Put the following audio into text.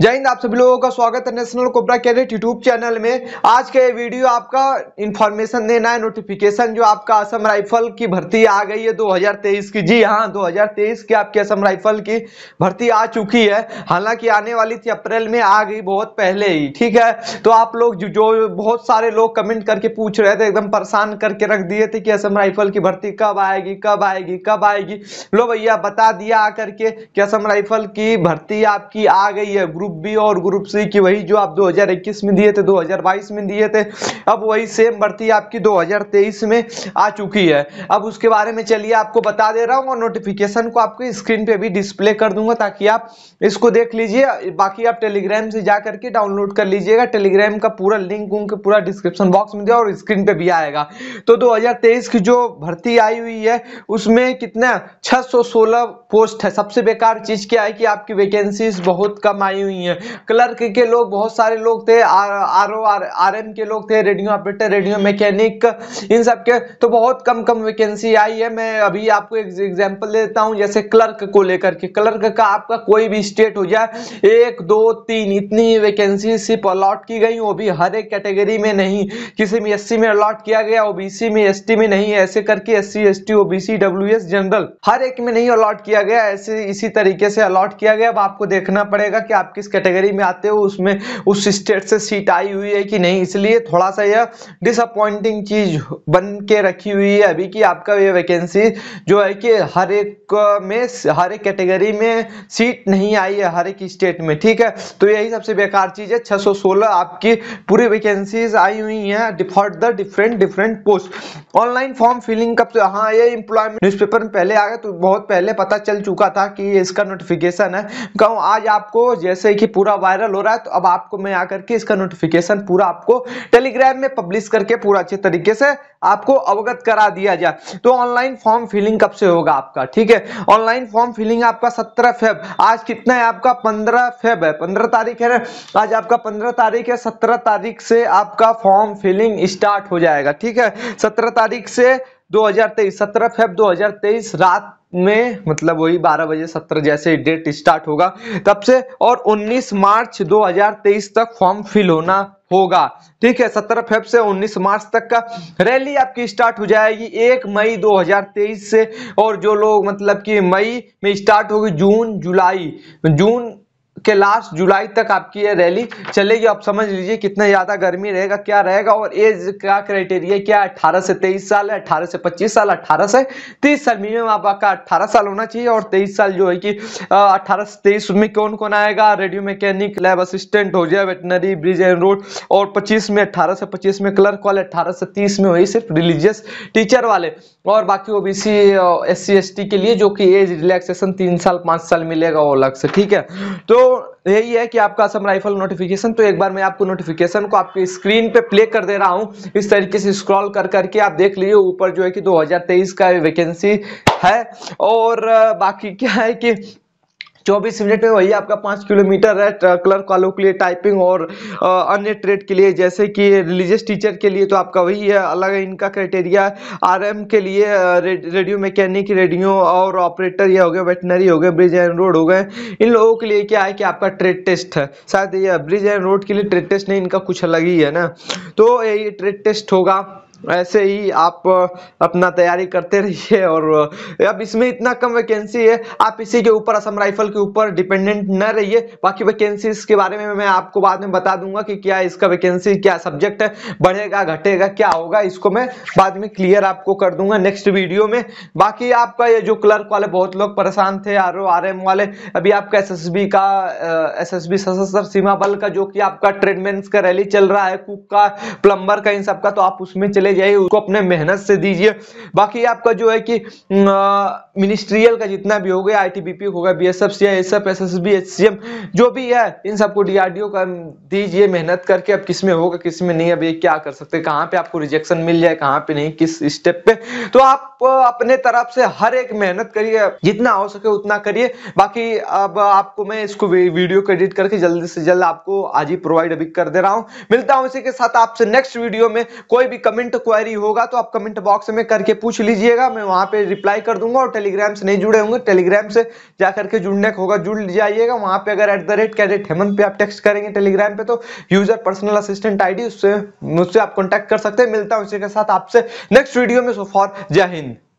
जय हिंद आप सभी लोगों का स्वागत है national cobra cadet YouTube channel में आज का ये वीडियो आपका इन्फॉर्मेशन देना है नोटिफिकेशन जो आपका असम राइफल की भर्ती आ गई है 2023 की जी हाँ 2023 की आपकी असम राइफल की भर्ती आ चुकी है हालांकि आने वाली थी अप्रैल में आ गई बहुत पहले ही ठीक है तो आप लोग जो बहुत सारे लोग कमेंट करके पूछ रहे थे एकदम परेशान करके रख दिए थे कि असम राइफल की भर्ती कब आएगी कब आएगी कब आएगी लो भैया बता दिया आकर के कि असम राइफल की भर्ती आपकी आ गई है ग्रुप ग्रुप बी और ग्रुप सी की वही जो आप 2021 में दिए थे 2022 में दिए थे अब वही सेम भर्ती आपकी 2023 में आ चुकी है अब उसके बारे में चलिए आपको बता दे रहा हूँ और नोटिफिकेशन को आपको स्क्रीन पे भी डिस्प्ले कर दूंगा ताकि आप इसको देख लीजिए बाकी आप टेलीग्राम से जा करके डाउनलोड कर लीजिएगा टेलीग्राम का पूरा लिंक उनके पूरा डिस्क्रिप्शन बॉक्स में दिया और स्क्रीन पे भी आएगा तो दो की जो भर्ती आई हुई है उसमें कितना छह पोस्ट है सबसे बेकार चीज क्या है कि आपकी वैकेंसीज बहुत कम आई हुई नहीं है क्लर्क के लोग बहुत सारे लोग थे R O R R M के लोग थे रेडियो ऑपरेटर रेडियो मैकेनिक इन सब के तो बहुत कम कम वैकेंसी आई है मैं अभी आपको एक एग्जाम्पल देता हूँ जैसे क्लर्क को लेकर के क्लर्क का आपका कोई भी स्टेट हो जाए एक दो तीन इतनी वैकेंसी सिर्फ अलॉट की गई वो भी हर एक कैटेगरी में नहीं किसी में एस में अलॉट किया गया ओ में एस में नहीं ऐसे करके S SC ST OBC WS general हर एक में नहीं अलॉट किया गया ऐसे इसी तरीके से अलॉट किया गया अब आपको देखना पड़ेगा कि आप किस कैटेगरी में आते हो उसमें उस स्टेट से सीट आई हुई है कि नहीं इसलिए थोड़ा सा यह डिसअपॉइंटिंग चीज बन के रखी हुई है अभी कि आपका यह वैकेंसी जो है कि हर एक में हर एक कैटेगरी में सीट नहीं आई है हर एक स्टेट में ठीक है तो यही सबसे बेकार चीज़ है छह आपकी पूरी वैकेंसीज आई हुई है default the different different post online form filling कब से हाँ ये इंप्लॉयमेंट न्यूज में पहले आ गया तो बहुत पहले पता चल चुका था कि इसका नोटिफिकेशन है कहूँ आज आपको जैसे कि पूरा वायरल हो रहा है तो अब आपको मैं आकर के इसका नोटिफिकेशन पूरा आपको टेलीग्राम में पब्लिश करके पूरा अच्छे तरीके से आपको अवगत करा दिया जाए तो ऑनलाइन फॉर्म फिलिंग कब से होगा आपका ठीक है ऑनलाइन फॉर्म फिलिंग आपका सत्रह फेब आज कितना है आपका पंद्रह फेब है पंद्रह तारीख है आज आपका पंद्रह तारीख है सत्रह तारीख से आपका फॉर्म फिलिंग स्टार्ट हो जाएगा ठीक है सत्रह तारीख से 2023 सत्रह फेब 2023 रात में मतलब वही 12 बजे 17 जैसे डेट स्टार्ट होगा तब से और 19 मार्च 2023 तक फॉर्म फिल होना होगा ठीक है 17 फेब से 19 मार्च तक का रैली आपकी स्टार्ट हो जाएगी 1 मई 2023 से और जो लोग मतलब कि मई में स्टार्ट होगी जून जुलाई जून के लास्ट जुलाई तक आपकी ये रैली चलेगी आप समझ लीजिए कितना ज़्यादा गर्मी रहेगा क्या रहेगा और एज क्या क्राइटेरिया क्या अट्ठारह से तेईस साल है अट्ठारह से पच्चीस साल अट्ठारह से तीस साल मिनिमम आपका अट्ठारह साल होना चाहिए और तेईस साल जो है कि अट्ठारह से तेईस में कौन कौन आएगा रेडियो मैकेनिक लैब असिस्टेंट हो जाए वेटनरी ब्रिज एंड रोड और पच्चीस में अट्ठारह से पच्चीस में क्लर्क वाले अट्ठारह से तीस में वही सिर्फ रिलीजियस टीचर वाले और बाकी O B C S C S T के लिए जो कि एज रिलैक्सेशन तीन साल पाँच साल मिलेगा वो अलग से ठीक है तो यही है कि आपका असम राइफल नोटिफिकेशन तो एक बार मैं आपको नोटिफिकेशन को आपकी स्क्रीन पे प्ले कर दे रहा हूँ इस तरीके से स्क्रॉल कर करके आप देख लीजिए ऊपर जो है कि 2023 का वैकेंसी है और बाकी क्या है कि चौबीस मिनट में वही आपका पाँच किलोमीटर है क्लर्क वालों के लिए टाइपिंग और अन्य ट्रेड के लिए जैसे कि रिलीजियस टीचर के लिए तो आपका वही है अलग है इनका क्राइटेरिया आर के लिए रेडियो मैकेनिक रेडियो और ऑपरेटर ये हो गए वेटनरी हो गए ब्रिज एंड रोड हो गए इन लोगों के लिए क्या है कि आपका ट्रेड टेस्ट है शायद ये ब्रिज एंड रोड के लिए ट्रेड टेस्ट नहीं इनका कुछ अलग ही है ना तो यही ट्रेड टेस्ट होगा ऐसे ही आप अपना तैयारी करते रहिए और अब इसमें इतना कम वैकेंसी है आप इसी के ऊपर असम राइफल के ऊपर डिपेंडेंट न रहिए बाकी वैकेंसीज के बारे में मैं आपको बाद में बता दूंगा कि क्या इसका वैकेंसी क्या सब्जेक्ट है बढ़ेगा घटेगा क्या होगा इसको मैं बाद में क्लियर आपको कर दूंगा नेक्स्ट वीडियो में बाकी आपका ये जो क्लर्क वाले बहुत लोग परेशान थे आर ओ आर एम वाले अभी आपका एस एस बी का एस एस बी सशस्त्र सीमा बल का जो कि आपका ट्रेडमेंट्स का रैली चल रहा है कुक का प्लम्बर का इन सबका तो आप उसमें चले चले जाइए उसको अपने मेहनत से दीजिए बाकी आपका जो है कि मिनिस्ट्रियल का जितना भी हो गया आई टी बी पी होगा B S F C I S F S S B H C M जो भी है इन सबको डी आर डी ओ का दीजिए मेहनत करके अब किस में होगा किस में नहीं अब ये क्या कर सकते कहाँ पे आपको रिजेक्शन मिल जाए कहाँ पे नहीं किस स्टेप पे तो आप अपने तरफ से हर एक मेहनत करिए जितना हो सके उतना करिए बाकी अब आपको मैं इसको वीडियो को एडिट करके जल्दी से जल्द आपको आज ही प्रोवाइड अभी कर दे रहा हूँ मिलता हूँ इसी के साथ आपसे नेक्स्ट वीडियो में कोई भी कमेंट क्वेरी होगा तो आप कमेंट बॉक्स में करके पूछ लीजिएगा मैं वहां पे रिप्लाई कर दूंगा और टेलीग्राम से नहीं जुड़े होंगे टेलीग्राम से जाकर के जुड़ने का होगा जुड़ जाइएगा वहां पे अगर at the rate cadet Hemant पे आप टेक्स्ट करेंगे टेलीग्राम पे तो यूजर पर्सनल असिस्टेंट आई उससे मुझसे आप कॉन्टैक्ट कर सकते हैं मिलता हूँ इसी के साथ आपसे नेक्स्ट वीडियो में सो फॉर जय हिंद